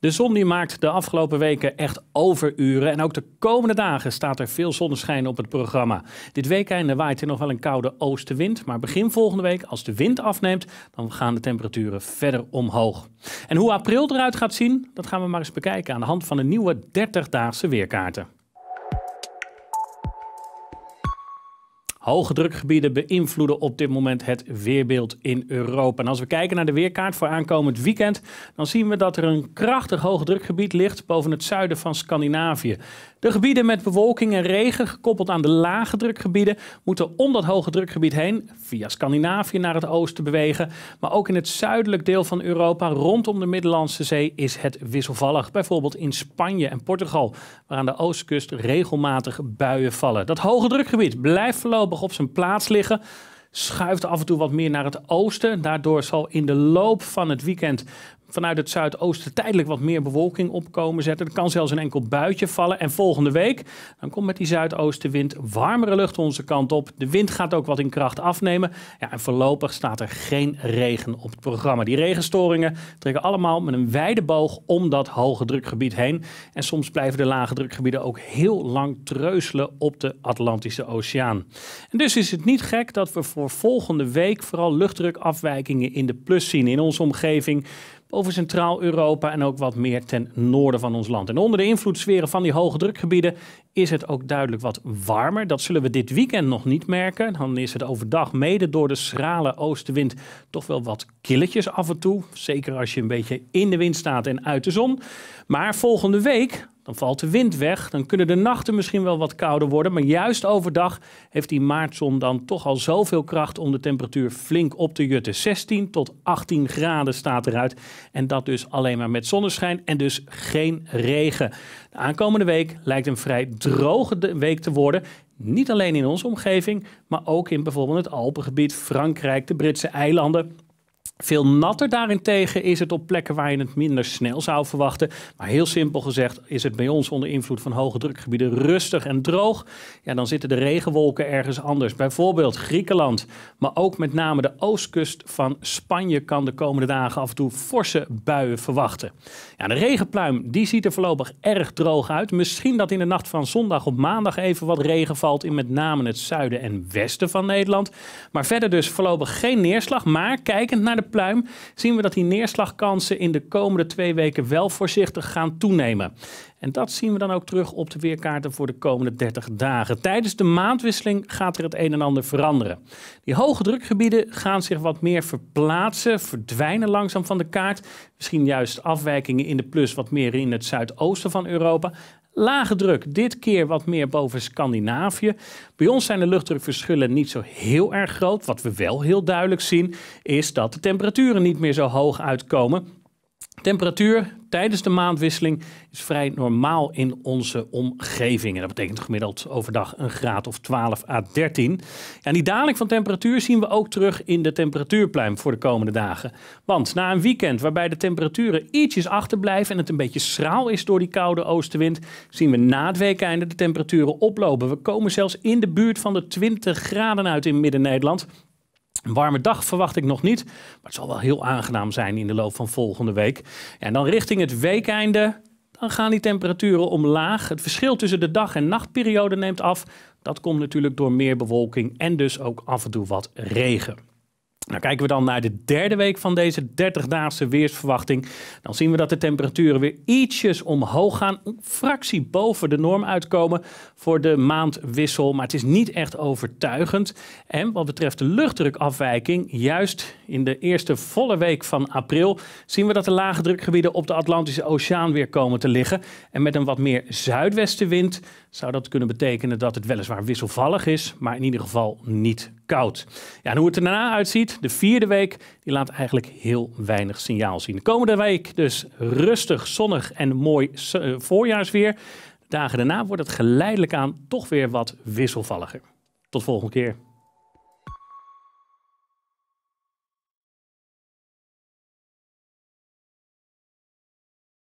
De zon die maakt de afgelopen weken echt overuren. En ook de komende dagen staat er veel zonneschijn op het programma. Dit weekende waait er nog wel een koude oostenwind. Maar begin volgende week, als de wind afneemt, dan gaan de temperaturen verder omhoog. En hoe april eruit gaat zien, dat gaan we maar eens bekijken aan de hand van de nieuwe 30-daagse weerkaarten. Hoge drukgebieden beïnvloeden op dit moment het weerbeeld in Europa. En als we kijken naar de weerkaart voor aankomend weekend, dan zien we dat er een krachtig hoge drukgebied ligt boven het zuiden van Scandinavië. De gebieden met bewolking en regen, gekoppeld aan de lage drukgebieden, moeten om dat hoge drukgebied heen via Scandinavië naar het oosten bewegen. Maar ook in het zuidelijk deel van Europa, rondom de Middellandse Zee, is het wisselvallig. Bijvoorbeeld in Spanje en Portugal, waar aan de oostkust regelmatig buien vallen. Dat hoge drukgebied blijft voorlopig op zijn plaats liggen schuift af en toe wat meer naar het oosten. Daardoor zal in de loop van het weekend vanuit het zuidoosten tijdelijk wat meer bewolking opkomen zetten. Er kan zelfs een enkel buitje vallen. En volgende week, dan komt met die zuidoostenwind warmere lucht onze kant op. De wind gaat ook wat in kracht afnemen. Ja, en voorlopig staat er geen regen op het programma. Die regenstoringen trekken allemaal met een wijde boog om dat hoge drukgebied heen. En soms blijven de lage drukgebieden ook heel lang treuzelen op de Atlantische Oceaan. En dus is het niet gek dat we voor volgende week vooral luchtdrukafwijkingen in de plus zien. In onze omgeving boven Centraal-Europa en ook wat meer ten noorden van ons land. En onder de invloedssferen van die hoge drukgebieden is het ook duidelijk wat warmer. Dat zullen we dit weekend nog niet merken. Dan is het overdag mede door de schrale oostenwind toch wel wat killetjes af en toe. Zeker als je een beetje in de wind staat en uit de zon. Maar volgende week dan valt de wind weg, dan kunnen de nachten misschien wel wat kouder worden. Maar juist overdag heeft die maartzon dan toch al zoveel kracht om de temperatuur flink op te jutten. 16 tot 18 graden staat eruit. En dat dus alleen maar met zonneschijn en dus geen regen. De aankomende week lijkt een vrij droge week te worden. Niet alleen in onze omgeving, maar ook in bijvoorbeeld het Alpengebied, Frankrijk, de Britse eilanden. Veel natter daarentegen is het op plekken waar je het minder snel zou verwachten. Maar heel simpel gezegd is het bij ons onder invloed van hoge drukgebieden rustig en droog. Ja, dan zitten de regenwolken ergens anders. Bijvoorbeeld Griekenland, maar ook met name de oostkust van Spanje kan de komende dagen af en toe forse buien verwachten. Ja, de regenpluim die ziet er voorlopig erg droog uit. Misschien dat in de nacht van zondag op maandag even wat regen valt in met name het zuiden en westen van Nederland. Maar verder dus voorlopig geen neerslag. Maar kijkend naar de zien we dat die neerslagkansen in de komende twee weken wel voorzichtig gaan toenemen. En dat zien we dan ook terug op de weerkaarten voor de komende 30 dagen. Tijdens de maandwisseling gaat er het een en ander veranderen. Die hoge drukgebieden gaan zich wat meer verplaatsen, verdwijnen langzaam van de kaart. Misschien juist afwijkingen in de plus wat meer in het zuidoosten van Europa. Lage druk, dit keer wat meer boven Scandinavië. Bij ons zijn de luchtdrukverschillen niet zo heel erg groot. Wat we wel heel duidelijk zien, is dat de temperaturen niet meer zo hoog uitkomen. Temperatuur tijdens de maandwisseling is vrij normaal in onze omgeving. En dat betekent gemiddeld overdag een graad of 12 à 13. En die daling van temperatuur zien we ook terug in de temperatuurpluim voor de komende dagen. Want na een weekend waarbij de temperaturen ietsjes achterblijven en het een beetje schraal is door die koude oostenwind, zien we na het weekende de temperaturen oplopen. We komen zelfs in de buurt van de 20 graden uit in Midden-Nederland. Een warme dag verwacht ik nog niet, maar het zal wel heel aangenaam zijn in de loop van volgende week. En dan richting het weekeinde, dan gaan die temperaturen omlaag. Het verschil tussen de dag- en nachtperiode neemt af. Dat komt natuurlijk door meer bewolking en dus ook af en toe wat regen. Nou, kijken we dan naar de derde week van deze 30-daagse weersverwachting. Dan zien we dat de temperaturen weer ietsjes omhoog gaan. Een fractie boven de norm uitkomen voor de maandwissel. Maar het is niet echt overtuigend. En wat betreft de luchtdrukafwijking, juist in de eerste volle week van april zien we dat de lage drukgebieden op de Atlantische Oceaan weer komen te liggen. En met een wat meer zuidwestenwind zou dat kunnen betekenen dat het weliswaar wisselvallig is, maar in ieder geval niet koud. Ja, en hoe het er daarna uitziet, de vierde week, die laat eigenlijk heel weinig signaal zien. De komende week dus rustig, zonnig en mooi eh, voorjaarsweer. De dagen daarna wordt het geleidelijk aan toch weer wat wisselvalliger. Tot volgende keer.